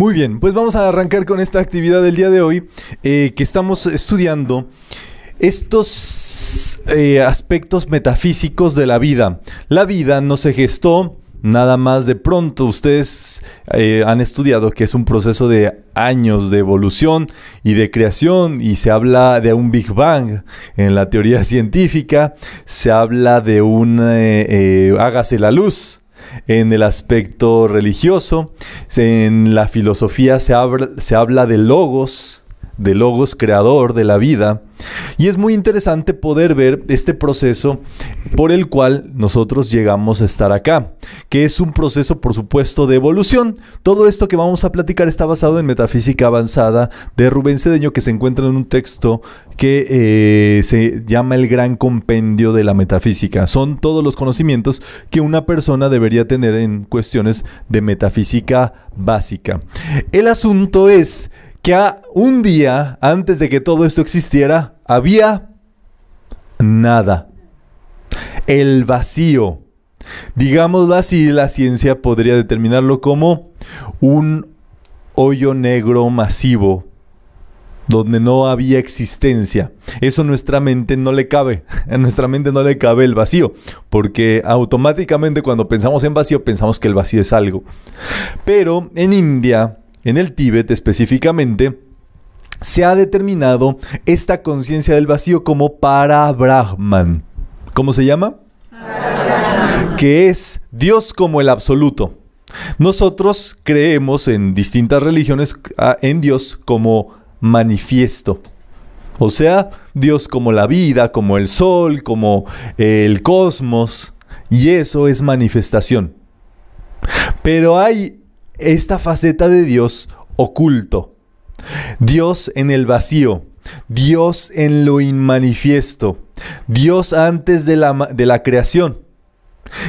Muy bien, pues vamos a arrancar con esta actividad del día de hoy eh, que estamos estudiando estos eh, aspectos metafísicos de la vida. La vida no se gestó nada más de pronto. Ustedes eh, han estudiado que es un proceso de años de evolución y de creación y se habla de un Big Bang en la teoría científica, se habla de un hágase la luz en el aspecto religioso. En la filosofía se, habla, de logos, de Logos, creador de la vida. Y es muy interesante poder ver este proceso por el cual nosotros llegamos a estar acá, que es un proceso, por supuesto, de evolución. Todo esto que vamos a platicar está basado en Metafísica Avanzada de Rubén Cedeño, que se encuentra en un texto que eh, se llama El Gran Compendio de la Metafísica. Son todos los conocimientos que una persona debería tener en cuestiones de metafísica básica. El asunto es que un día antes de que todo esto existiera, había nada. El vacío. Digámoslo así, la ciencia podría determinarlo como un hoyo negro masivo donde no había existencia. Eso nuestra mente no le cabe. En nuestra mente no le cabe el vacío, porque automáticamente cuando pensamos en vacío pensamos que el vacío es algo. Pero en India en el Tíbet específicamente, se ha determinado esta conciencia del vacío como para Brahman. ¿Cómo se llama? Que es Dios como el absoluto. Nosotros creemos en distintas religiones ah, en Dios como manifiesto. O sea, Dios como la vida, como el sol, como eh, el cosmos. Y eso es manifestación. Pero hay esta faceta de Dios oculto. Dios en el vacío, Dios en lo inmanifiesto, Dios antes de la, de la creación.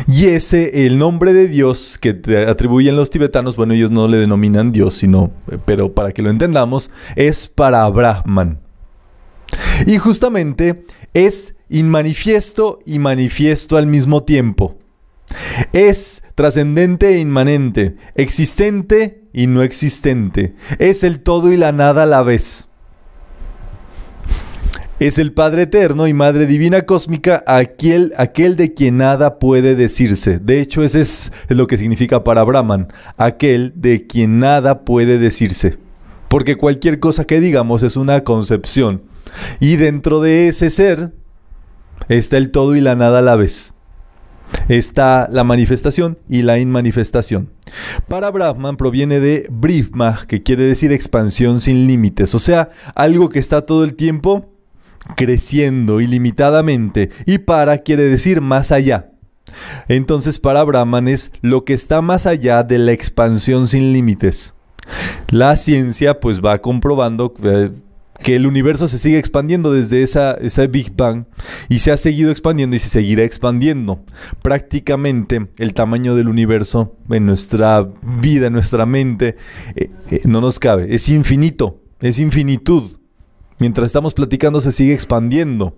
Y ese, el nombre de Dios que atribuyen los tibetanos, bueno, ellos no le denominan Dios, sino, eh, pero para que lo entendamos, es para Brahman. Y justamente es inmanifiesto y manifiesto al mismo tiempo. Es trascendente e inmanente, existente y no existente. Es el todo y la nada a la vez. Es el Padre Eterno y Madre Divina Cósmica, aquel, aquel de quien nada puede decirse. De hecho, ese es lo que significa para Brahman, aquel de quien nada puede decirse. Porque cualquier cosa que digamos es una concepción. Y dentro de ese ser está el todo y la nada a la vez. Está la manifestación y la inmanifestación. Para Brahman proviene de Brihma, que quiere decir expansión sin límites, o sea, algo que está todo el tiempo creciendo ilimitadamente. Y para quiere decir más allá. Entonces para Brahman es lo que está más allá de la expansión sin límites. La ciencia pues va comprobando... Eh, que el universo se sigue expandiendo desde esa, esa Big Bang y se ha seguido expandiendo y se seguirá expandiendo. Prácticamente el tamaño del universo en nuestra vida, en nuestra mente, eh, eh, no nos cabe. Es infinito, es infinitud. Mientras estamos platicando se sigue expandiendo.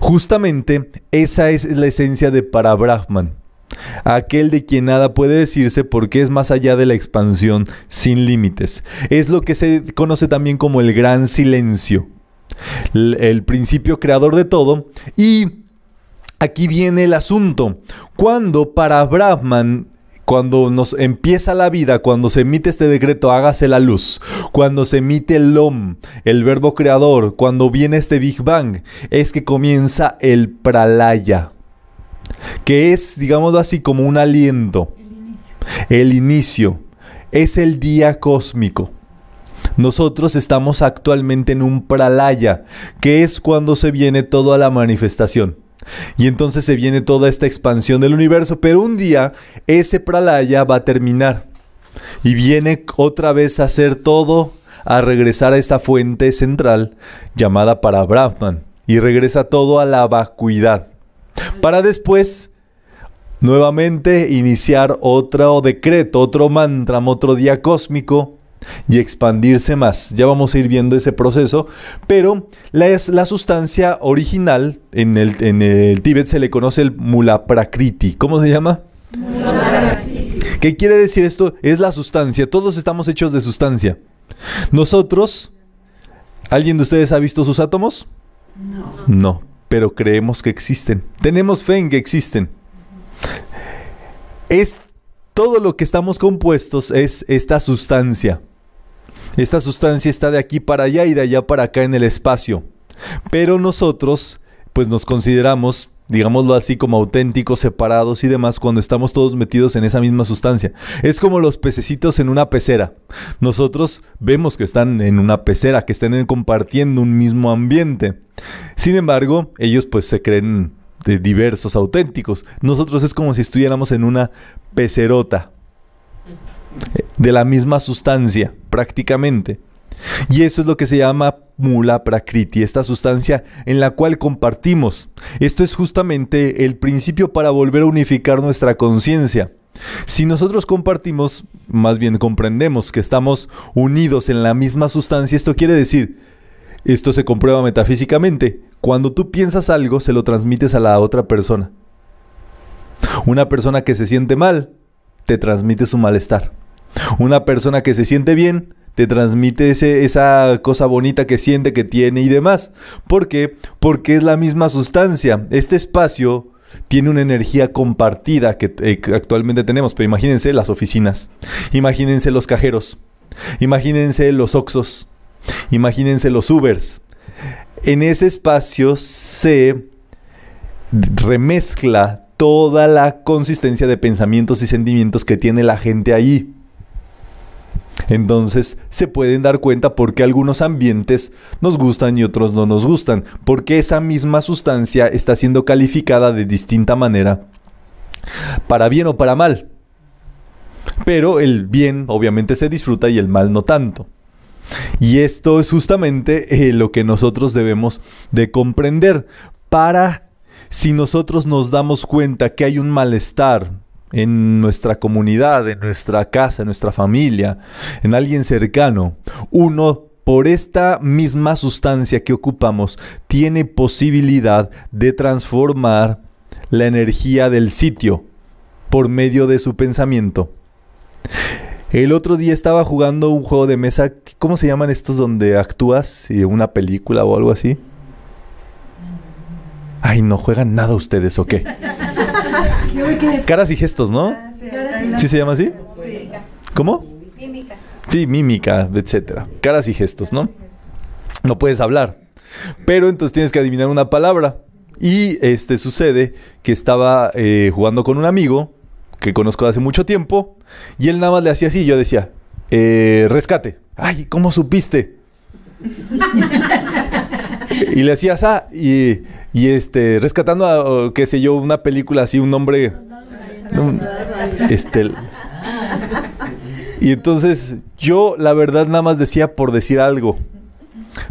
Justamente esa es la esencia de para Brahman aquel de quien nada puede decirse porque es más allá de la expansión sin límites. Es lo que se conoce también como el gran silencio, el, principio creador de todo y aquí viene el asunto. Cuando para Brahman cuando nos empieza la vida, cuando se emite este decreto, hágase la luz, cuando se emite el LOM, el verbo creador, cuando viene este Big Bang, es que comienza el pralaya que es, digámoslo así, como un aliento. El inicio. Es el día cósmico. Nosotros estamos actualmente en un pralaya, que es cuando se viene toda la manifestación. Y entonces se viene toda esta expansión del universo, pero un día ese pralaya va a terminar. Y viene otra vez a hacer todo, a regresar a esa fuente central llamada para Brahman. Y regresa todo a la vacuidad para después nuevamente iniciar otro decreto, otro mantra, otro día cósmico y expandirse más. Ya vamos a ir viendo ese proceso, pero la, la sustancia original en el, en el Tíbet se le conoce el mulaprakriti. ¿Cómo se llama? Mulaprakriti. ¿Qué quiere decir esto? Es la sustancia. Todos estamos hechos de sustancia. Nosotros, ¿alguien de ustedes ha visto sus átomos? No. No pero creemos que existen. Tenemos fe en que existen. Es todo lo que estamos compuestos es esta sustancia. Esta sustancia está de aquí para allá y de allá para acá en el espacio. Pero nosotros, pues nos consideramos digámoslo así, como auténticos, separados y demás, cuando estamos todos metidos en esa misma sustancia. Es como los pececitos en una pecera. Nosotros vemos que están en una pecera, que están compartiendo un mismo ambiente. Sin embargo, ellos pues se creen de diversos, auténticos. Nosotros es como si estuviéramos en una pecerota, eh, de la misma sustancia, prácticamente. Y eso es lo que se llama mula prakriti, esta sustancia en la cual compartimos. Esto es justamente el principio para volver a unificar nuestra conciencia. Si nosotros compartimos, más bien comprendemos que estamos unidos en la misma sustancia, esto quiere decir, esto se comprueba metafísicamente, cuando tú piensas algo se lo transmites a la otra persona. Una persona que se siente mal, te transmite su malestar. Una persona que se siente bien, te transmite ese, esa cosa bonita que siente, que tiene y demás. ¿Por qué? Porque es la misma sustancia. Este espacio tiene una energía compartida eh, que actualmente tenemos, pero imagínense las oficinas, imagínense los cajeros, imagínense los Oxos, imagínense los Ubers. En ese espacio se remezcla toda la consistencia de pensamientos y sentimientos que tiene la gente ahí. Entonces se pueden dar cuenta por qué algunos ambientes nos gustan y otros no nos gustan, porque esa misma sustancia está siendo calificada de distinta manera, para bien o para mal. Pero el bien obviamente se disfruta y el mal no tanto. Y esto es justamente eh, lo que nosotros debemos de comprender para si nosotros nos damos cuenta que hay un malestar, en nuestra comunidad, en nuestra casa, en nuestra familia, en alguien cercano, uno por esta misma sustancia que ocupamos tiene posibilidad de transformar la energía del sitio por medio de su pensamiento. El otro día estaba jugando un juego de mesa, ¿cómo se llaman estos donde actúas? ¿Una película o algo así? Ay, no juegan nada ustedes, ¿o qué? Caras y gestos, ¿no? ¿Sí se llama así? ¿Cómo? Mímica. Sí, mímica, etcétera. Caras y gestos, ¿no? No puedes hablar. Pero entonces tienes que adivinar una palabra. Y este sucede que estaba eh, jugando con un amigo que conozco de hace mucho tiempo. Y él nada más le hacía así. Yo decía, eh, rescate. Ay, ¿cómo supiste? y le hacías a y y este, rescatando a, qué sé yo, una película así, un hombre. este. Y entonces yo, la verdad, nada más decía por decir algo.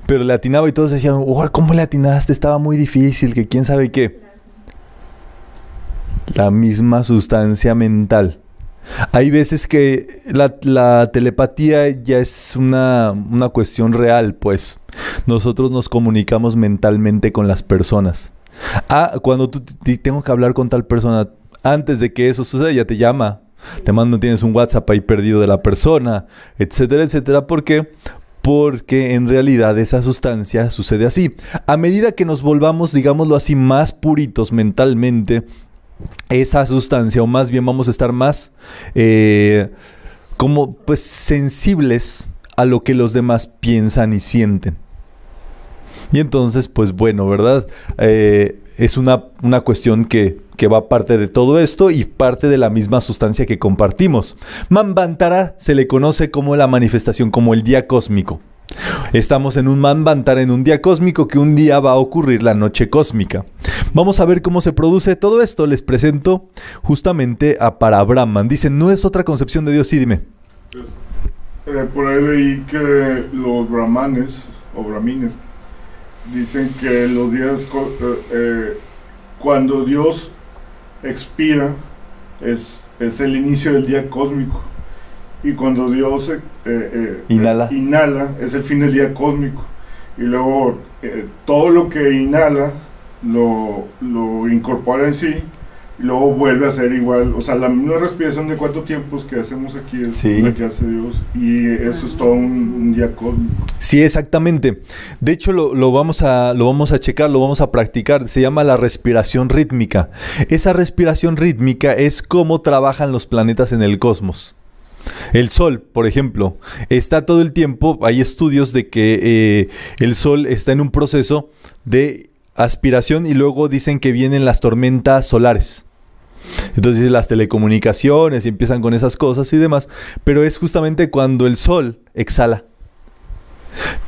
Pero le atinaba y todos decían, Uy ¿cómo le atinaste? Estaba muy difícil, que quién sabe qué. La misma sustancia mental. Hay veces que la, la telepatía ya es una, una cuestión real, pues. Nosotros nos comunicamos mentalmente con las personas. Ah, cuando tú tengo que hablar con tal persona, antes de que eso suceda, ya te llama. Te manda, tienes un WhatsApp ahí perdido de la persona, etcétera, etcétera. ¿Por qué? Porque en realidad esa sustancia sucede así. A medida que nos volvamos, digámoslo así, más puritos mentalmente, esa sustancia, o más bien vamos a estar más eh, como pues sensibles a lo que los demás piensan y sienten. Y entonces, pues bueno, ¿verdad? Eh, es una, una cuestión que, que, va parte de todo esto y parte de la misma sustancia que compartimos. Manvantara se le conoce como la manifestación, como el día cósmico. Estamos en un Manvantara, en un día cósmico que un día va a ocurrir la noche cósmica. Vamos a ver cómo se produce todo esto. Les presento justamente a brahman Dice, no es otra concepción de Dios. Sí, dime. Eh, por ahí leí que los brahmanes o brahmines dicen que los días eh, eh, cuando Dios expira es, el inicio del día cósmico y cuando Dios inhala. inhala. es el fin del día cósmico. Y luego todo lo que inhala lo, lo, incorpora en sí luego vuelve a ser igual, o sea, la misma respiración de cuatro tiempos que hacemos aquí es la Dios y eso es todo un, día Sí, exactamente. De hecho, lo, vamos a, lo vamos a checar, lo vamos a practicar. Se llama la respiración rítmica. Esa respiración rítmica es cómo trabajan los planetas en el cosmos. El Sol, por ejemplo, está todo el tiempo, hay estudios de que eh, el Sol está en un proceso de aspiración y luego dicen que vienen las tormentas solares. Entonces las telecomunicaciones y empiezan con esas cosas y demás, pero es justamente cuando el sol exhala.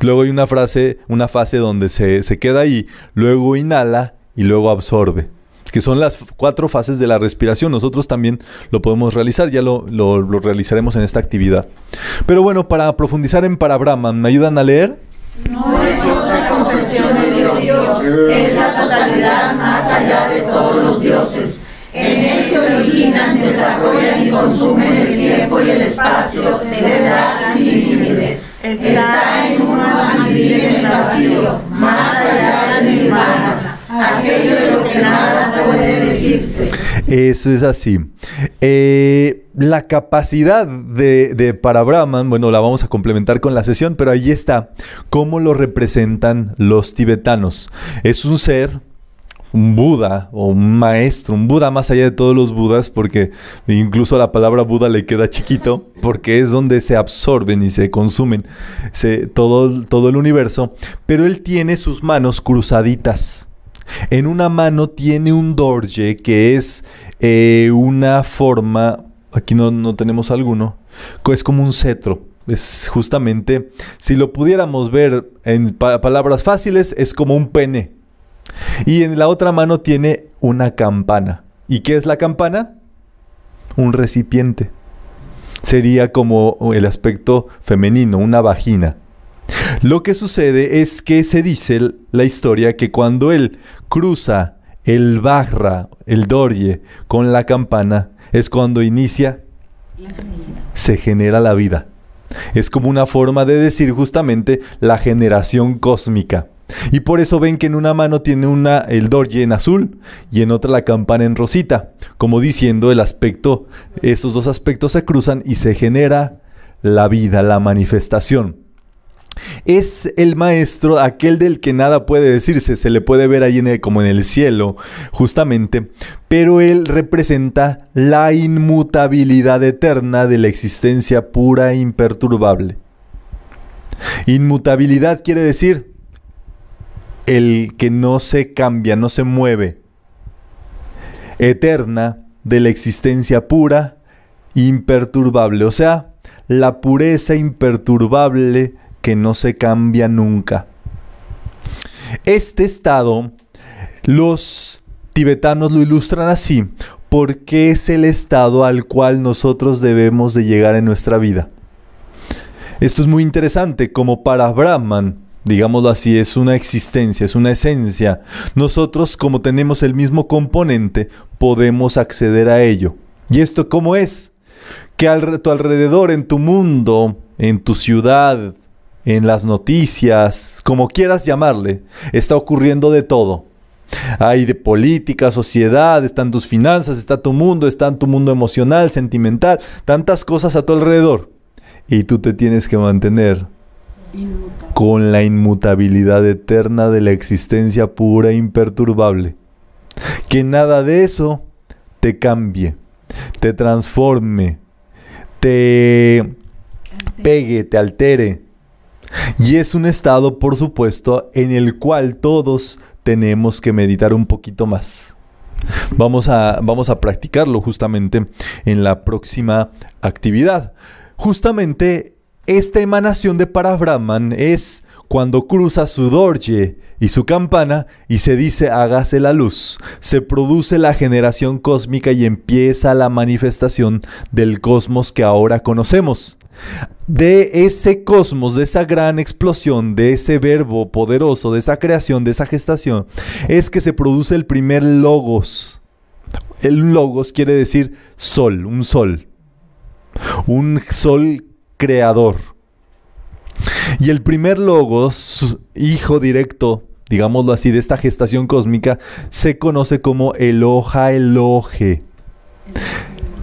Luego hay una frase, una fase donde se, queda ahí, luego inhala y luego absorbe que son las cuatro fases de la respiración. Nosotros también lo podemos realizar, ya lo, realizaremos en esta actividad. Pero bueno, para profundizar en Parabrahman, ¿me ayudan a leer? No es la totalidad más allá de todos los dioses. En él se originan, desarrollan y consumen el tiempo y el espacio de edad sin límites. Está en uno a vivir en el vacío, más allá de del nirvana aquello que nada puede decirse. Eso es así. Eh, la capacidad de, de, para Brahman, bueno, la vamos a complementar con la sesión, pero ahí está cómo lo representan los tibetanos. Es un ser un Buda o un maestro, un Buda más allá de todos los Budas, porque incluso la palabra Buda le queda chiquito, porque es donde se absorben y se consumen todo, todo el universo, pero él tiene sus manos cruzaditas en una mano tiene un dorje que es eh, una forma, aquí no, tenemos alguno, es como un cetro. Es justamente, si lo pudiéramos ver en palabras fáciles, es como un pene. Y en la otra mano tiene una campana. ¿Y qué es la campana? Un recipiente. Sería como el aspecto femenino, una vagina. Lo que sucede es que se dice la historia que cuando él cruza el barra, el Dorje, con la campana, es cuando inicia, se genera la vida. Es como una forma de decir justamente la generación cósmica. Y por eso ven que en una mano tiene una, el dorje en azul y en otra la campana en rosita, como diciendo el aspecto, esos dos aspectos se cruzan y se genera la vida, la manifestación es el maestro, aquel del que nada puede decirse, se le puede ver ahí como en el cielo, justamente, pero él representa la inmutabilidad eterna de la existencia pura e imperturbable. Inmutabilidad quiere decir el que no se cambia, no se mueve, eterna de la existencia pura, imperturbable, o sea, la pureza imperturbable que no se cambia nunca. Este estado los tibetanos lo ilustran así porque es el estado al cual nosotros debemos de llegar en nuestra vida. Esto es muy interesante, como para Brahman, digámoslo así, es una existencia, es una esencia. Nosotros, como tenemos el mismo componente, podemos acceder a ello. ¿Y esto cómo es? Que a tu alrededor, en tu mundo, en tu ciudad, en las noticias, como quieras llamarle, está ocurriendo de todo. Hay de política, sociedad, están tus finanzas, está tu mundo, está tu mundo emocional, sentimental, tantas cosas a tu alrededor. Y tú te tienes que mantener con la inmutabilidad eterna de la existencia pura e imperturbable. Que nada de eso te cambie, te transforme, te pegue, te altere y es un estado, por supuesto, en el cual todos tenemos que meditar un poquito más. Vamos a, practicarlo justamente en la próxima actividad. Justamente esta emanación de para es cuando cruza su dorje y su campana y se dice hágase la luz, se produce la generación cósmica y empieza la manifestación del cosmos que ahora conocemos de ese cosmos, de esa gran explosión, de ese verbo poderoso, de esa creación, de esa gestación, es que se produce el primer logos. El logos quiere decir sol, un sol, un sol creador. Y el primer logos, hijo directo, digámoslo así, de esta gestación cósmica, se conoce como Eloja Eloje.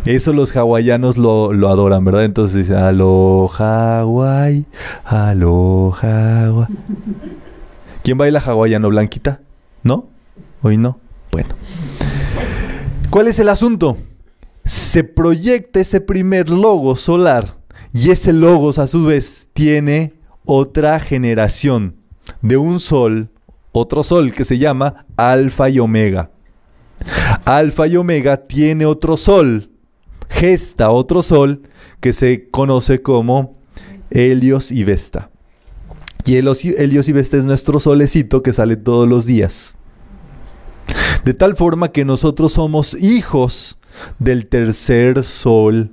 Eso los hawaianos lo, adoran, ¿verdad? Entonces dicen, aloha Hawái, aloha ¿Quién baila hawaiano, Blanquita? ¿No? Hoy no. Bueno. ¿Cuál es el asunto? Se proyecta ese primer logo solar y ese logo a su vez tiene otra generación de un sol, otro sol que se llama Alfa y Omega. Alfa y Omega tiene otro sol gesta otro sol que se conoce como Helios y Vesta. Y Helios y, Helios Vesta es nuestro solecito que sale todos los días. De tal forma que nosotros somos hijos del tercer sol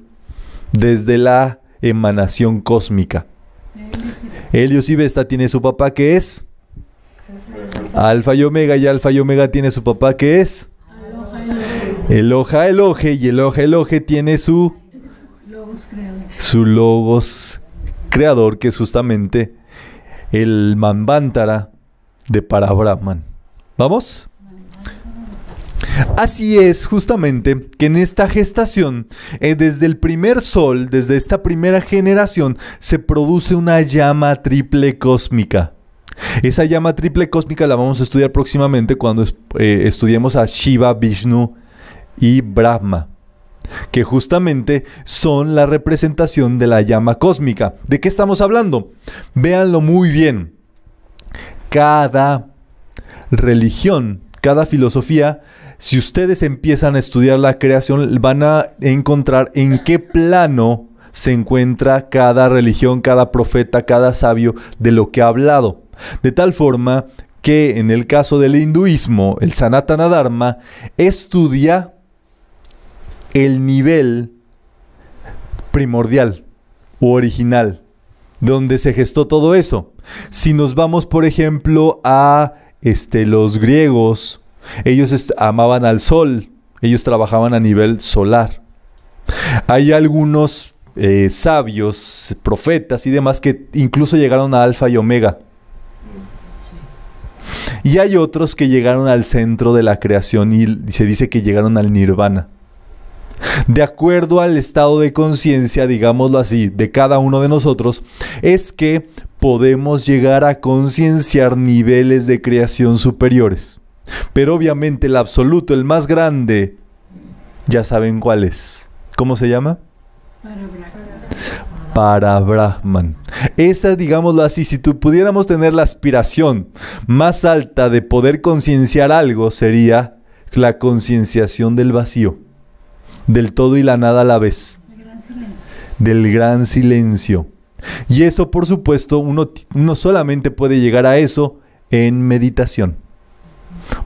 desde la emanación cósmica. Helios y Vesta tiene su papá que es Alfa y Omega y Alfa y Omega tiene su papá que es el hoja el y el hoja el tiene su logos creador. su logos creador que es justamente el manvántara de para Brahman. ¿Vamos? Así es justamente que en esta gestación, eh, desde el primer sol, desde esta primera generación, se produce una llama triple cósmica. Esa llama triple cósmica la vamos a estudiar próximamente cuando eh, estudiemos a Shiva, Vishnu y Brahma, que justamente son la representación de la llama cósmica. ¿De qué estamos hablando? Véanlo muy bien. Cada religión, cada filosofía, si ustedes empiezan a estudiar la creación, van a encontrar en qué plano se encuentra cada religión, cada profeta, cada sabio de lo que ha hablado. De tal forma que en el caso del hinduismo, el Sanatana Dharma estudia el nivel primordial o original donde se gestó todo eso. Si nos vamos, por ejemplo, a este, los griegos, ellos amaban al sol, ellos trabajaban a nivel solar. Hay algunos eh, sabios, profetas y demás que incluso llegaron a Alfa y Omega. Y hay otros que llegaron al centro de la creación y se dice que llegaron al nirvana de acuerdo al estado de conciencia, digámoslo así, de cada uno de nosotros, es que podemos llegar a concienciar niveles de creación superiores. Pero obviamente el absoluto, el más grande, ya saben cuál es. ¿Cómo se llama? Para Brahman. Esa, digámoslo así, si tú pudiéramos tener la aspiración más alta de poder concienciar algo, sería la concienciación del vacío del todo y la nada a la vez. del gran silencio. Y eso, por supuesto, uno, no solamente puede llegar a eso en meditación.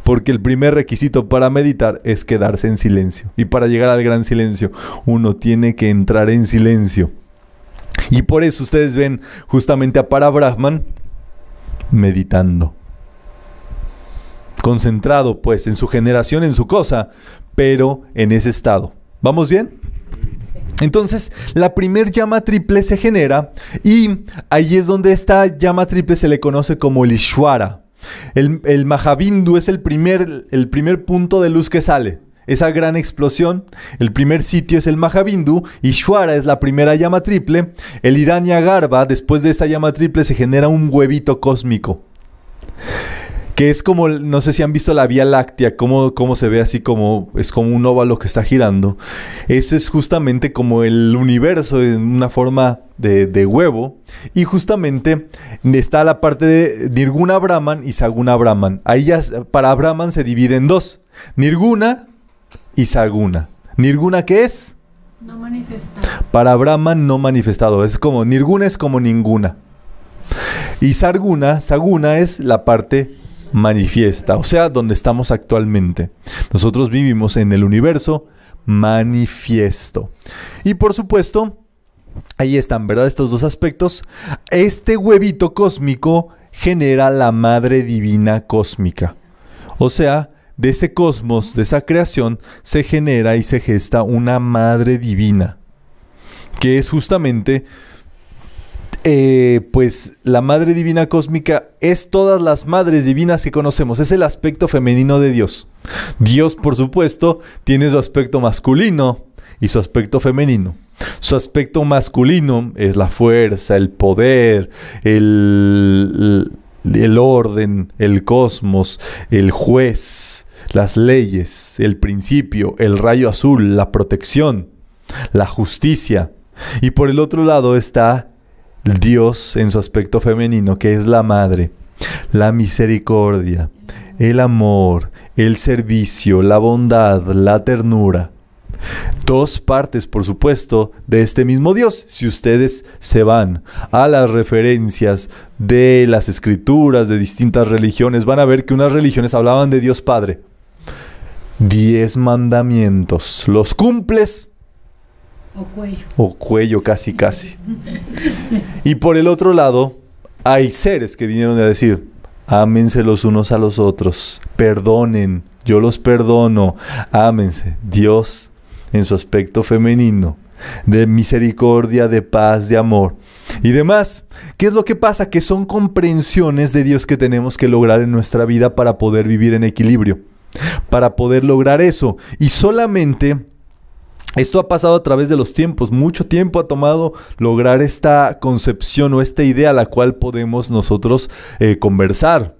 Porque el primer requisito para meditar es quedarse en silencio. Y para llegar al gran silencio, uno tiene que entrar en silencio. Y por eso ustedes ven justamente a Para Brahman meditando. Concentrado pues en su generación, en su cosa, pero en ese estado. ¿Vamos bien? Entonces, la primer llama triple se genera y ahí es donde esta llama triple se le conoce como el Ishwara. El, Mahabindu es el primer, el primer punto de luz que sale. Esa gran explosión, el primer sitio es el Mahabindu, Ishwara es la primera llama triple, el Irania Garba, después de esta llama triple se genera un huevito cósmico que es como, no sé si han visto la Vía Láctea, cómo, cómo se ve así como, es como un óvalo que está girando. Eso es justamente como el universo en una forma de, de, huevo. Y justamente está la parte de Nirguna Brahman y Saguna Brahman. Ahí ya, para Brahman se divide en dos, Nirguna y Saguna. ¿Nirguna qué es? No manifestado. Para Brahman no manifestado. Es como, Nirguna es como ninguna. Y Sarguna, Saguna es la parte manifiesta, o sea, donde estamos actualmente. Nosotros vivimos en el universo manifiesto. Y por supuesto, ahí están, ¿verdad? Estos dos aspectos. Este huevito cósmico genera la madre divina cósmica. O sea, de ese cosmos, de esa creación, se genera y se gesta una madre divina, que es justamente eh, pues la Madre Divina Cósmica es todas las madres divinas que conocemos, es el aspecto femenino de Dios. Dios, por supuesto, tiene su aspecto masculino y su aspecto femenino. Su aspecto masculino es la fuerza, el poder, el, el orden, el cosmos, el juez, las leyes, el principio, el rayo azul, la protección, la justicia. Y por el otro lado está Dios en su aspecto femenino, que es la madre, la misericordia, el amor, el servicio, la bondad, la ternura. Dos partes, por supuesto, de este mismo Dios. Si ustedes se van a las referencias de las escrituras de distintas religiones, van a ver que unas religiones hablaban de Dios Padre. Diez mandamientos. Los cumples, o cuello. O cuello, casi, casi. y por el otro lado, hay seres que vinieron a decir, ámense los unos a los otros, perdonen, yo los perdono, ámense. Dios, en su aspecto femenino, de misericordia, de paz, de amor y demás. ¿Qué es lo que pasa? Que son comprensiones de Dios que tenemos que lograr en nuestra vida para poder vivir en equilibrio, para poder lograr eso. Y solamente esto ha pasado a través de los tiempos, mucho tiempo ha tomado lograr esta concepción o esta idea a la cual podemos nosotros eh, conversar.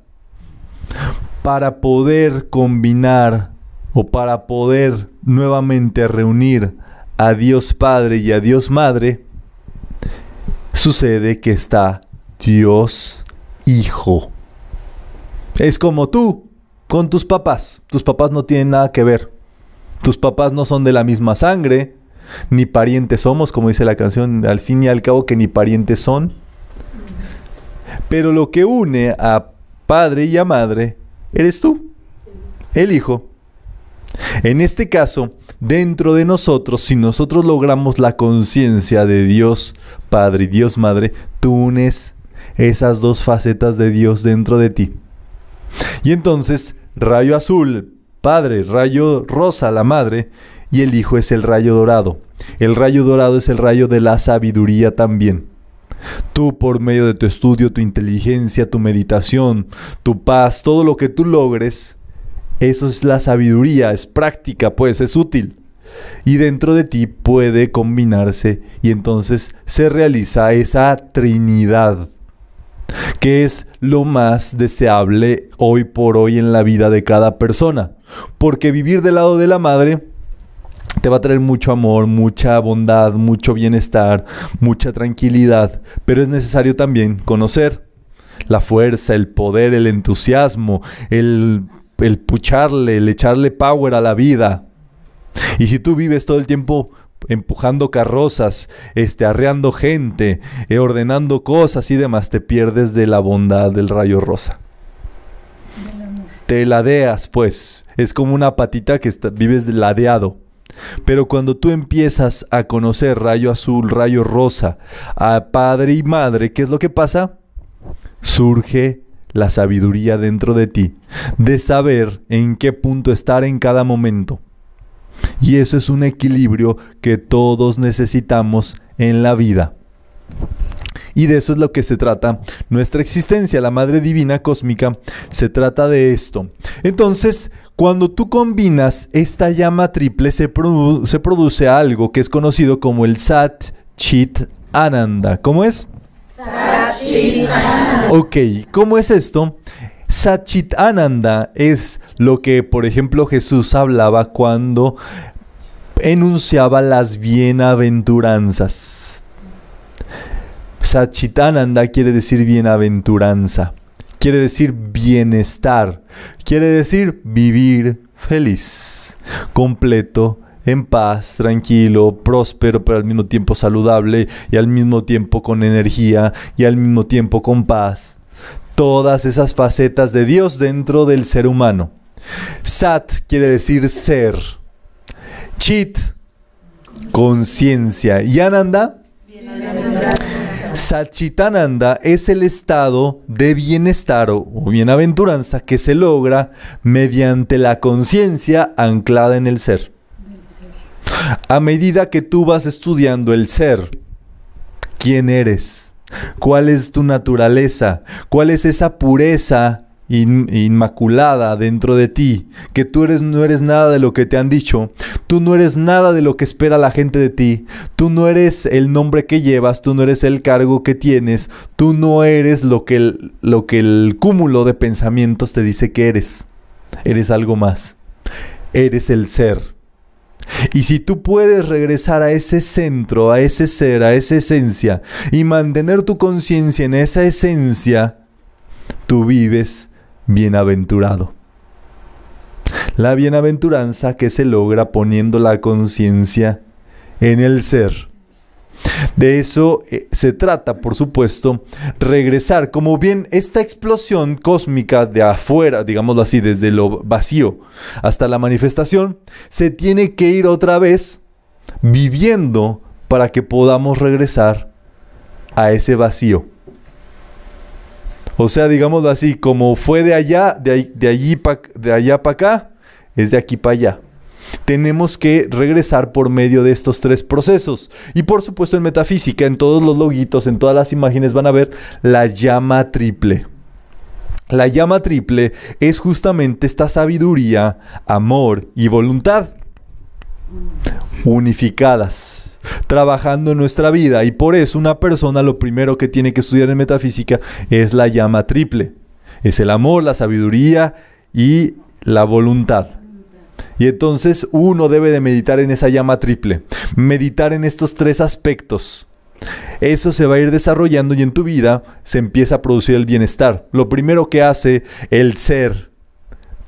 Para poder combinar o para poder nuevamente reunir a Dios Padre y a Dios Madre, sucede que está Dios Hijo. Es como tú, con tus papás. Tus papás no tienen nada que ver. Tus papás no son de la misma sangre, ni parientes somos, como dice la canción, al fin y al cabo que ni parientes son. Pero lo que une a padre y a madre eres tú, el hijo. En este caso, dentro de nosotros, si nosotros logramos la conciencia de Dios Padre y Dios Madre, tú unes esas dos facetas de Dios dentro de ti. Y entonces, rayo azul, Padre, rayo rosa, la madre, y el Hijo es el rayo dorado. El rayo dorado es el rayo de la sabiduría también. Tú por medio de tu estudio, tu inteligencia, tu meditación, tu paz, todo lo que tú logres, eso es la sabiduría, es práctica, pues es útil. Y dentro de ti puede combinarse y entonces se realiza esa trinidad que es lo más deseable hoy por hoy en la vida de cada persona. Porque vivir del lado de la madre te va a traer mucho amor, mucha bondad, mucho bienestar, mucha tranquilidad, pero es necesario también conocer la fuerza, el poder, el entusiasmo, el, el pucharle, el echarle power a la vida. Y si tú vives todo el tiempo empujando carrozas, este, arreando gente, eh, ordenando cosas y demás, te pierdes de la bondad del rayo rosa. Te ladeas, pues. Es como una patita que vives ladeado. Pero cuando tú empiezas a conocer rayo azul, rayo rosa, a padre y madre, ¿qué es lo que pasa? Surge la sabiduría dentro de ti, de saber en qué punto estar en cada momento. Y eso es un equilibrio que todos necesitamos en la vida. Y de eso es lo que se trata nuestra existencia, la Madre Divina Cósmica, se trata de esto. Entonces, cuando tú combinas esta llama triple, se, produce algo que es conocido como el Sat Chit Ananda. ¿Cómo es? Sat -ananda. Ok, ¿cómo es esto? Sachitananda es lo que, por ejemplo, Jesús hablaba cuando enunciaba las bienaventuranzas. sachitananda quiere decir bienaventuranza, quiere decir bienestar, quiere decir vivir feliz, completo, en paz, tranquilo, próspero, pero al mismo tiempo saludable y al mismo tiempo con energía y al mismo tiempo con paz todas esas facetas de Dios dentro del ser humano. Sat quiere decir ser. Chit, conciencia. Y Ananda, Satchitananda es el estado de bienestar o bienaventuranza que se logra mediante la conciencia anclada en el ser. A medida que tú vas estudiando el ser, quién eres, cuál es tu naturaleza, cuál es esa pureza inmaculada dentro de ti, que tú eres, no eres nada de lo que te han dicho, tú no eres nada de lo que espera la gente de ti, tú no eres el nombre que llevas, tú no eres el cargo que tienes, tú no eres lo que lo que el cúmulo de pensamientos te dice que eres, eres algo más, eres el ser y si tú puedes regresar a ese centro, a ese ser, a esa esencia, y mantener tu conciencia en esa esencia, tú vives bienaventurado. La bienaventuranza que se logra poniendo la conciencia en el ser de eso eh, se trata, por supuesto, regresar. Como bien esta explosión cósmica de afuera, digámoslo así, desde lo vacío hasta la manifestación, se tiene que ir otra vez viviendo para que podamos regresar a ese vacío. O sea, digámoslo así, como fue de allá, de, de allí pa, de allá para acá, es de aquí para allá tenemos que regresar por medio de estos tres procesos. Y por supuesto en metafísica, en todos los loguitos, en todas las imágenes van a ver la llama triple. La llama triple es justamente esta sabiduría, amor y voluntad unificadas, trabajando en nuestra vida. Y por eso una persona lo primero que tiene que estudiar en metafísica es la llama triple. Es el amor, la sabiduría y la voluntad. Y entonces uno debe de meditar en esa llama triple, meditar en estos tres aspectos. Eso se va a ir desarrollando y en tu vida se empieza a producir el bienestar. Lo primero que hace el ser,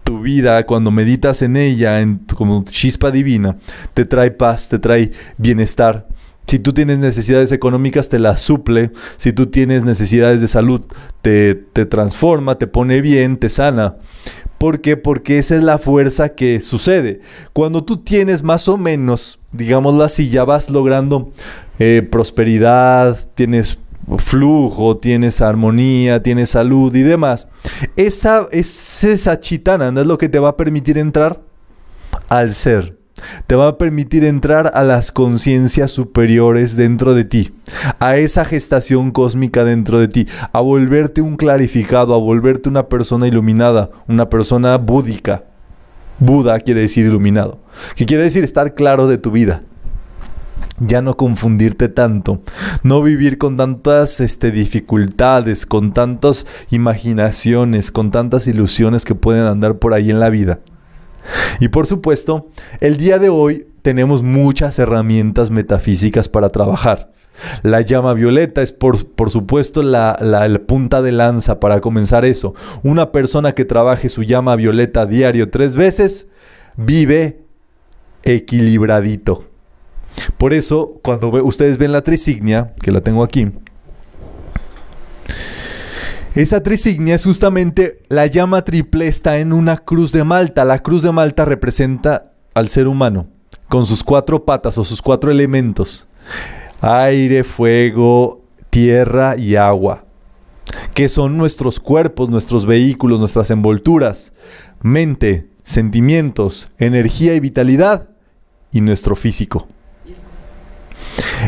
tu vida, cuando meditas en ella en, como chispa divina, te trae paz, te trae bienestar, si tú tienes necesidades económicas, te las suple. Si tú tienes necesidades de salud, te, transforma, te pone bien, te sana. ¿Por qué? Porque esa es la fuerza que sucede. Cuando tú tienes más o menos, digámoslo así, ya vas logrando eh, prosperidad, tienes flujo, tienes armonía, tienes salud y demás. Esa, es esa chitana, ¿no es lo que te va a permitir entrar al ser te va a permitir entrar a las conciencias superiores dentro de ti, a esa gestación cósmica dentro de ti, a volverte un clarificado, a volverte una persona iluminada, una persona búdica. Buda quiere decir iluminado, que quiere decir estar claro de tu vida. Ya no confundirte tanto, no vivir con tantas este, dificultades, con tantas imaginaciones, con tantas ilusiones que pueden andar por ahí en la vida. Y por supuesto, el día de hoy tenemos muchas herramientas metafísicas para trabajar. La llama violeta es por, supuesto la, punta de lanza para comenzar eso. Una persona que trabaje su llama violeta diario tres veces vive equilibradito. Por eso, cuando ustedes ven la trisignia, que la tengo aquí, esta trisignia es justamente la llama triple está en una cruz de Malta. La cruz de Malta representa al ser humano con sus cuatro patas o sus cuatro elementos. Aire, fuego, tierra y agua. Que son nuestros cuerpos, nuestros vehículos, nuestras envolturas, mente, sentimientos, energía y vitalidad y nuestro físico.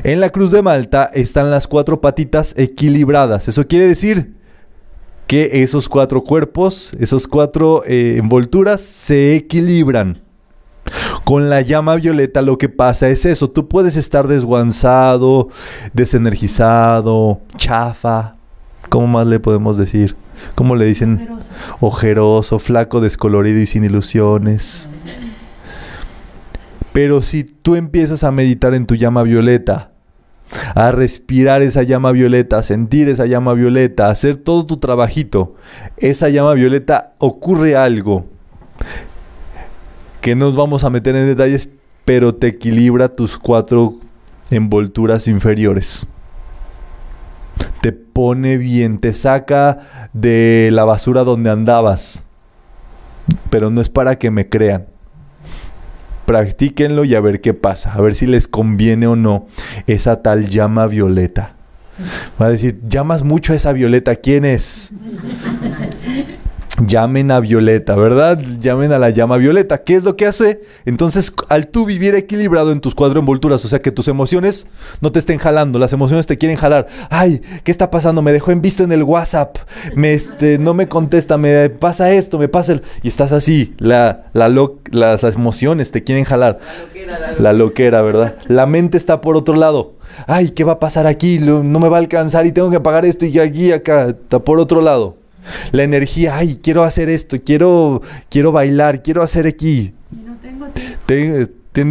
En la cruz de Malta están las cuatro patitas equilibradas. Eso quiere decir que esos cuatro cuerpos, esas cuatro eh, envolturas se equilibran. Con la llama violeta lo que pasa es eso, tú puedes estar desguanzado, desenergizado, chafa, ¿cómo más le podemos decir? ¿Cómo le dicen? Ojeroso flaco, descolorido y sin ilusiones. Pero si tú empiezas a meditar en tu llama violeta, a respirar esa llama violeta, a sentir esa llama violeta, a hacer todo tu trabajito, esa llama violeta ocurre algo que nos vamos a meter en detalles, pero te equilibra tus cuatro envolturas inferiores. Te pone bien, te saca de la basura donde andabas. Pero no es para que me crean practíquenlo y a ver qué pasa, a ver si les conviene o no esa tal llama violeta. Va a decir, llamas mucho a esa violeta, ¿quién es? Llamen a Violeta, ¿verdad? Llamen a la llama Violeta. ¿Qué es lo que hace? Entonces, al tú vivir equilibrado en tus cuatro envolturas, o sea, que tus emociones no te estén jalando, las emociones te quieren jalar. Ay, ¿qué está pasando? Me dejó en visto en el WhatsApp, me, este, no me contesta, me pasa esto, me pasa el... Y estás así, la, las, emociones te quieren jalar. La loquera, la loquera, ¿verdad? La mente está por otro lado. Ay, ¿qué va a pasar aquí? No me va a alcanzar y tengo que pagar esto y aquí, acá, está por otro lado. La energía, ay, quiero hacer esto, quiero, quiero bailar, quiero hacer aquí.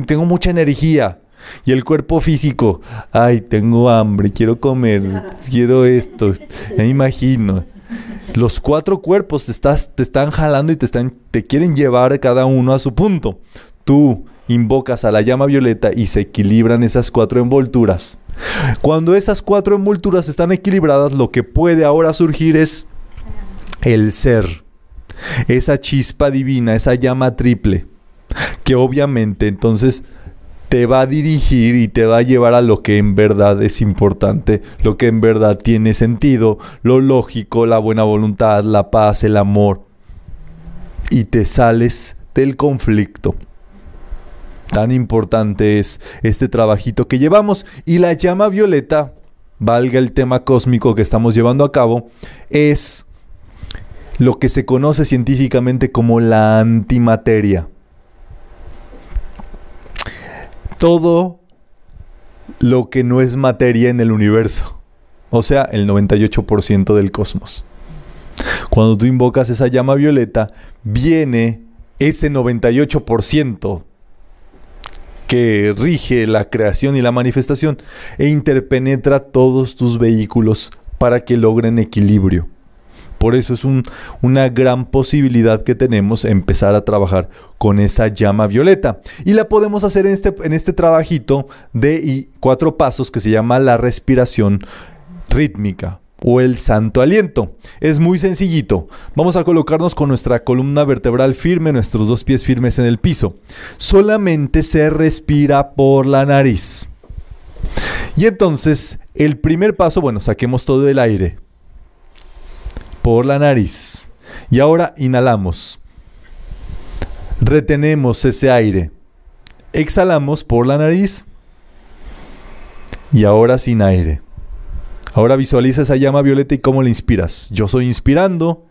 tengo, mucha energía. Y el cuerpo físico, ay, tengo hambre, quiero comer, quiero esto, me imagino. Los cuatro cuerpos te, estás, te están jalando y te, están, te quieren llevar cada uno a su punto. Tú invocas a la llama violeta y se equilibran esas cuatro envolturas. Cuando esas cuatro envolturas están equilibradas, lo que puede ahora surgir es el ser, esa chispa divina, esa llama triple, que obviamente entonces te va a dirigir y te va a llevar a lo que en verdad es importante, lo que en verdad tiene sentido, lo lógico, la buena voluntad, la paz, el amor. Y te sales del conflicto. Tan importante es este trabajito que llevamos y la llama violeta, valga el tema cósmico que estamos llevando a cabo, es lo que se conoce científicamente como la antimateria. Todo lo que no es materia en el universo, o sea, el 98% del cosmos. Cuando tú invocas esa llama violeta, viene ese 98% que rige la creación y la manifestación e interpenetra todos tus vehículos para que logren equilibrio. Por eso es una gran posibilidad que tenemos empezar a trabajar con esa llama violeta. Y la podemos hacer este, en este trabajito de cuatro pasos que se llama la respiración rítmica o el santo aliento. Es muy sencillito. Vamos a colocarnos con nuestra columna vertebral firme, nuestros dos pies firmes en el piso. Solamente se respira por la nariz. Y entonces, el primer paso, bueno, saquemos todo el aire por la nariz. Y ahora inhalamos. Retenemos ese aire. Exhalamos por la nariz. Y ahora sin aire. Ahora visualiza esa llama violeta y cómo la inspiras. Yo soy inspirando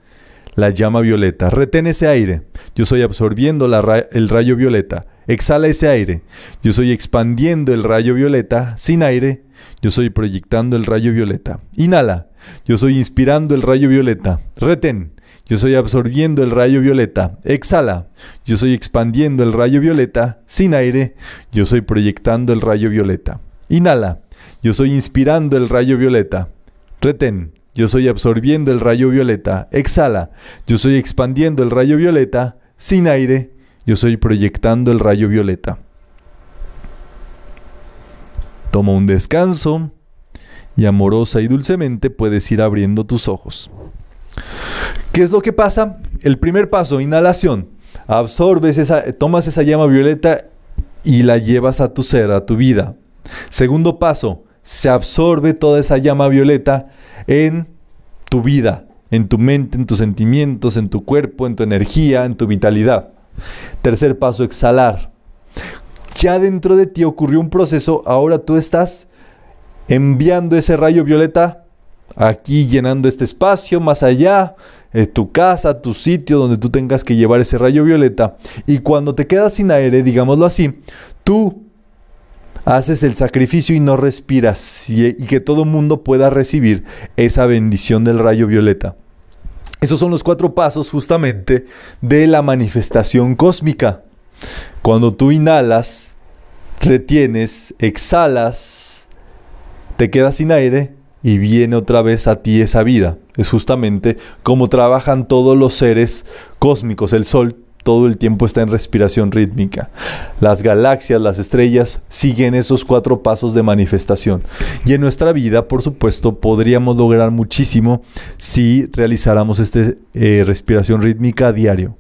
la llama violeta. Retén ese aire. Yo estoy absorbiendo el rayo violeta. Exhala ese aire. Yo estoy expandiendo el rayo violeta sin aire. Yo estoy proyectando el rayo violeta. Inhala. Yo soy inspirando el rayo violeta. Retén. Yo soy absorbiendo el rayo violeta. Exhala. Yo soy expandiendo el rayo violeta. Sin aire. Yo soy proyectando el rayo violeta. Inhala. Yo soy inspirando el rayo violeta. Retén. Yo soy absorbiendo el rayo violeta. Exhala. Yo soy expandiendo el rayo violeta. Sin aire. Yo soy proyectando el rayo violeta. Toma un descanso y amorosa y dulcemente puedes ir abriendo tus ojos. ¿Qué es lo que pasa? El primer paso, inhalación. Absorbes esa, tomas esa llama violeta y la llevas a tu ser, a tu vida. Segundo paso, se absorbe toda esa llama violeta en tu vida, en tu mente, en tus sentimientos, en tu cuerpo, en tu energía, en tu vitalidad. Tercer paso, exhalar. Ya dentro de ti ocurrió un proceso, ahora tú estás enviando ese rayo violeta aquí llenando este espacio, más allá, eh, tu casa, tu sitio donde tú tengas que llevar ese rayo violeta. Y cuando te quedas sin aire, digámoslo así, tú haces el sacrificio y no respiras y, que todo el mundo pueda recibir esa bendición del rayo violeta. Esos son los cuatro pasos justamente de la manifestación cósmica. Cuando tú inhalas, retienes, exhalas, te quedas sin aire y viene otra vez a ti esa vida. Es justamente como trabajan todos los seres cósmicos. El Sol todo el tiempo está en respiración rítmica. Las galaxias, las estrellas siguen esos cuatro pasos de manifestación. Y en nuestra vida, por supuesto, podríamos lograr muchísimo si realizáramos esta eh, respiración rítmica a diario.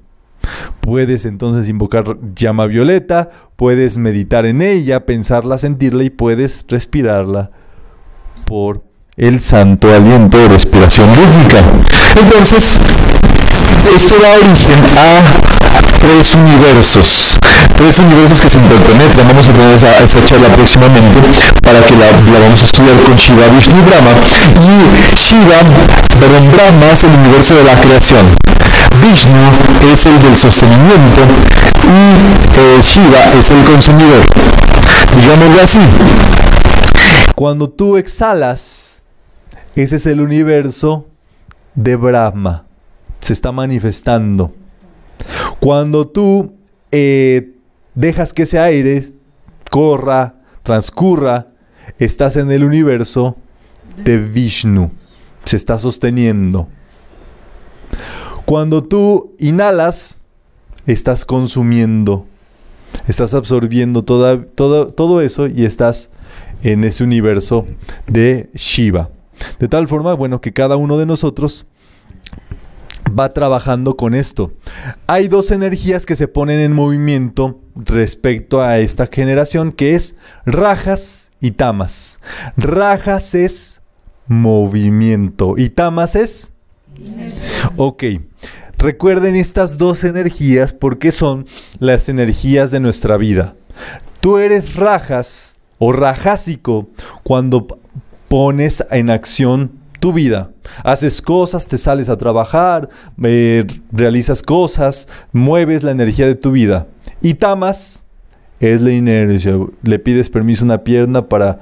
Puedes entonces invocar llama violeta, puedes meditar en ella, pensarla, sentirla y puedes respirarla por el santo aliento de respiración rítmica. Entonces, esto da origen a tres universos. Tres universos que se interconectan. Vamos a tener esa, charla próximamente para que la, vamos a estudiar con Shiva, Vishnu Brahma. Y Shiva, Brahma es el universo de la creación. Vishnu es el del sostenimiento y eh, Shiva es el consumidor. Digámoslo así. Cuando tú exhalas, ese es el universo de Brahma. Se está manifestando. Cuando tú eh, dejas que ese aire corra, transcurra, estás en el universo de Vishnu. Se está sosteniendo. Cuando tú inhalas, estás consumiendo. Estás absorbiendo todo, todo eso y estás en ese universo de Shiva. De tal forma, bueno, que cada uno de nosotros va trabajando con esto. Hay dos energías que se ponen en movimiento respecto a esta generación, que es rajas y tamas. Rajas es movimiento y tamas es... Ok, recuerden estas dos energías porque son las energías de nuestra vida. Tú eres rajas o rajásico cuando pones en acción tu vida. Haces cosas, te sales a trabajar, eh, realizas cosas, mueves la energía de tu vida. Y tamas es la inercia. Le pides permiso a una pierna para,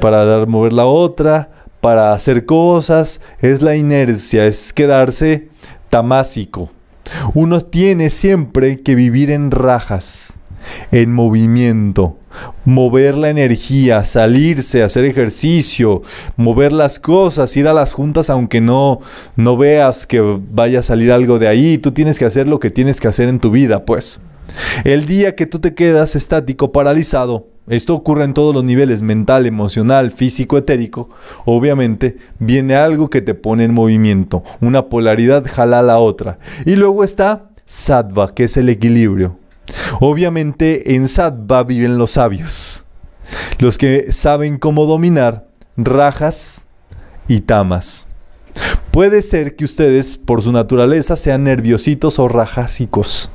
dar, mover la otra, para hacer cosas. Es la inercia, es quedarse tamásico. Uno tiene siempre que vivir en rajas en movimiento, mover la energía, salirse, hacer ejercicio, mover las cosas, ir a las juntas aunque no no veas que vaya a salir algo de ahí, tú tienes que hacer lo que tienes que hacer en tu vida, pues. El día que tú te quedas estático, paralizado, esto ocurre en todos los niveles, mental, emocional, físico, etérico. Obviamente viene algo que te pone en movimiento. Una polaridad jala a la otra. Y luego está sattva, que es el equilibrio. Obviamente en Sattva viven los sabios, los que saben cómo dominar rajas y tamas. Puede ser que ustedes, por su naturaleza, sean nerviositos o rajásicos.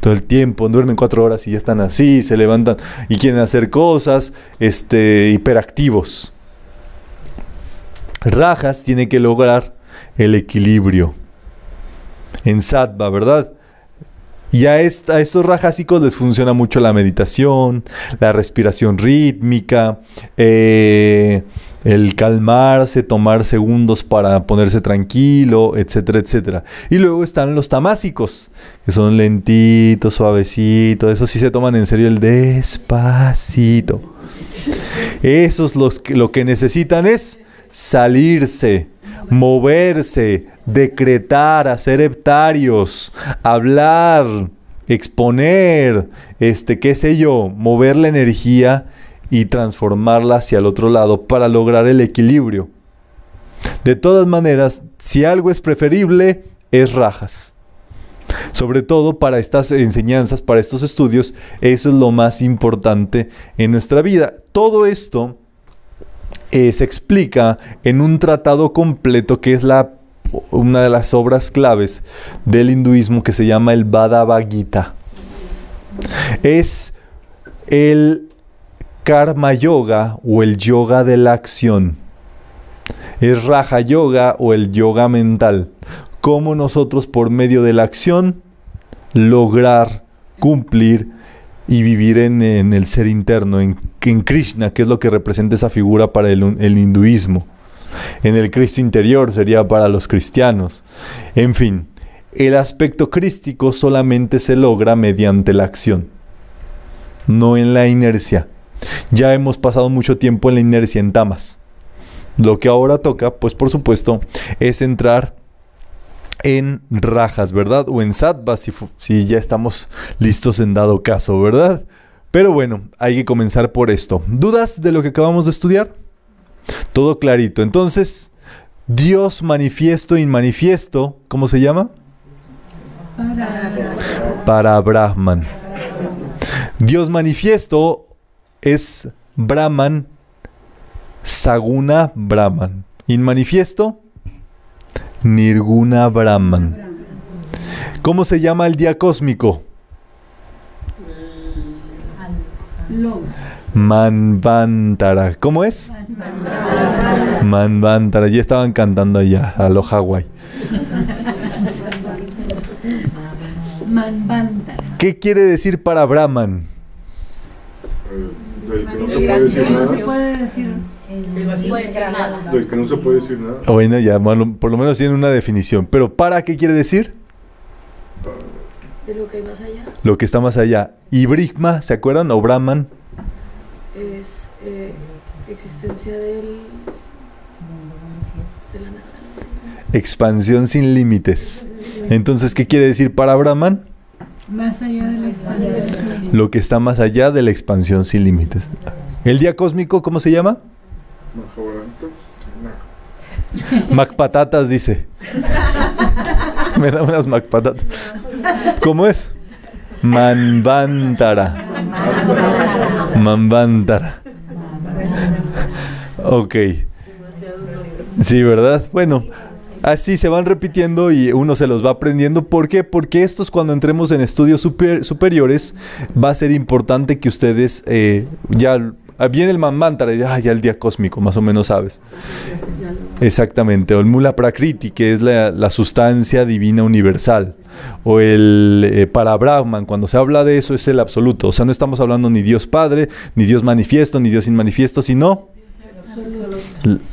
Todo el tiempo, duermen cuatro horas y ya están así, se levantan y quieren hacer cosas, este, hiperactivos. Rajas tiene que lograr el equilibrio en sattva, ¿verdad? Y a, estos rajásicos les funciona mucho la meditación, la respiración rítmica, eh, el calmarse, tomar segundos para ponerse tranquilo, etcétera, etcétera. Y luego están los tamásicos, que son lentitos, suavecitos, Eso sí se toman en serio el despacito. Esos los que, lo que necesitan es salirse moverse, decretar, hacer heptarios, hablar, exponer, este, qué sé yo, mover la energía y transformarla hacia el otro lado para lograr el equilibrio. De todas maneras, si algo es preferible, es rajas. Sobre todo para estas enseñanzas, para estos estudios, eso es lo más importante en nuestra vida. Todo esto eh, se explica en un tratado completo que es la, una de las obras claves del hinduismo que se llama el Bhagavad Gita. Es el Karma Yoga o el yoga de la acción. Es Raja Yoga o el yoga mental. Cómo nosotros por medio de la acción lograr cumplir y vivir en, en el ser interno, en que en Krishna, que es lo que representa esa figura para el, hinduismo. En el Cristo interior sería para los cristianos. En fin, el aspecto crístico solamente se logra mediante la acción, no en la inercia. Ya hemos pasado mucho tiempo en la inercia en tamas. Lo que ahora toca, pues por supuesto, es entrar en rajas, ¿verdad? O en sattvas, si ya estamos listos en dado caso, ¿verdad? Pero bueno, hay que comenzar por esto. ¿Dudas de lo que acabamos de estudiar? Todo clarito. Entonces, Dios manifiesto y e inmanifiesto, ¿cómo se llama? Para Brahman. Dios manifiesto es Brahman, Saguna Brahman. Inmanifiesto, Nirguna Brahman. ¿Cómo se llama el día cósmico? Manvantara. ¿Cómo es? Manvantara. Ya estaban cantando allá, a los Hawái. ¿Qué quiere decir para Brahman? no se puede decir nada. Bueno, ya, por lo menos tiene una definición. Pero para, ¿qué quiere decir? lo que está más allá. Y Brigma, ¿se acuerdan? O Brahman. Es eh, existencia del... Expansión sin límites. Entonces, ¿qué quiere decir para Brahman? Más allá de la expansión. Lo que está más allá de la expansión sin límites. ¿El día cósmico cómo se llama? mac patatas dice me da unas macpatatas. ¿Cómo es? Manvantara. Manvantara. Ok. Sí, ¿verdad? Bueno, así se van repitiendo y uno se los va aprendiendo. ¿Por qué? Porque estos cuando entremos en estudios superiores va a ser importante que ustedes eh, ya bien ah, el manmantra y ya el día cósmico, más o menos sabes. Exactamente, o el mula prakriti, que es la, sustancia divina universal, o el eh, para Brahman, cuando se habla de eso es el absoluto, o sea, no estamos hablando ni Dios Padre, ni Dios manifiesto, ni Dios sin manifiesto, sino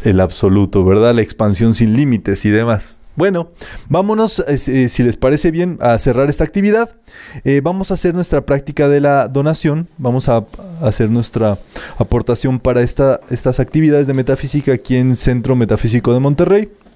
el absoluto, ¿verdad? La expansión sin límites y demás. Bueno, vámonos, eh, eh, si les parece bien, a cerrar esta actividad. Eh, vamos a hacer nuestra práctica de la donación. Vamos a, hacer nuestra aportación para esta, estas actividades de metafísica aquí en Centro Metafísico de Monterrey.